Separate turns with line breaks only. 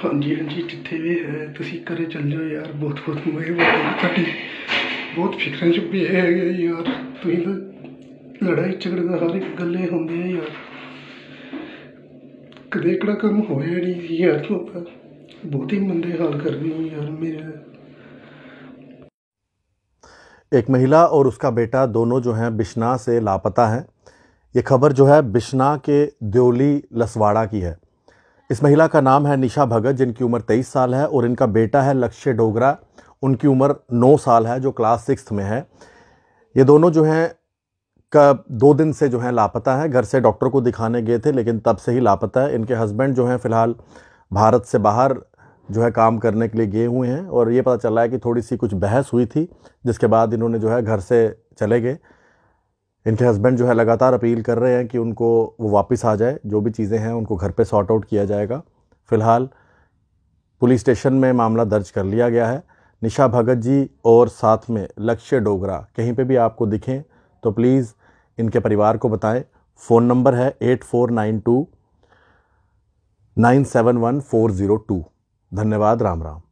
हाँ जी हाँ जी जिथे भी है तुम घर चल जाओ यार बहुत बहुत मजेटी बहुत फिक्र भी है यार तुम तो लड़ाई झगड़े हर एक गल होंगे यार कदड़ा काम होया नहीं यार तू बहुत ही मंदे हाल कर रही हो यार मेरे
एक महिला और उसका बेटा दोनों जो हैं बिश्ना से लापता हैं ये खबर जो है बिश्ना के द्योली लसवाड़ा की है इस महिला का नाम है निशा भगत जिनकी उम्र तेईस साल है और इनका बेटा है लक्ष्य डोगरा उनकी उम्र नौ साल है जो क्लास सिक्स में है ये दोनों जो हैं का दो दिन से जो है लापता है घर से डॉक्टर को दिखाने गए थे लेकिन तब से ही लापता है इनके हस्बैंड जो हैं फ़िलहाल भारत से बाहर जो है काम करने के लिए गए हुए हैं और ये पता चला है कि थोड़ी सी कुछ बहस हुई थी जिसके बाद इन्होंने जो है घर से चले गए इनके हस्बैंड जो है लगातार अपील कर रहे हैं कि उनको वो वापस आ जाए जो भी चीज़ें हैं उनको घर पे सॉर्ट आउट किया जाएगा फ़िलहाल पुलिस स्टेशन में मामला दर्ज कर लिया गया है निशा भगत जी और साथ में लक्ष्य डोगरा कहीं पे भी आपको दिखें तो प्लीज़ इनके परिवार को बताएं फ़ोन नंबर है eight four nine two nine seven one four zero two धन्यवाद राम राम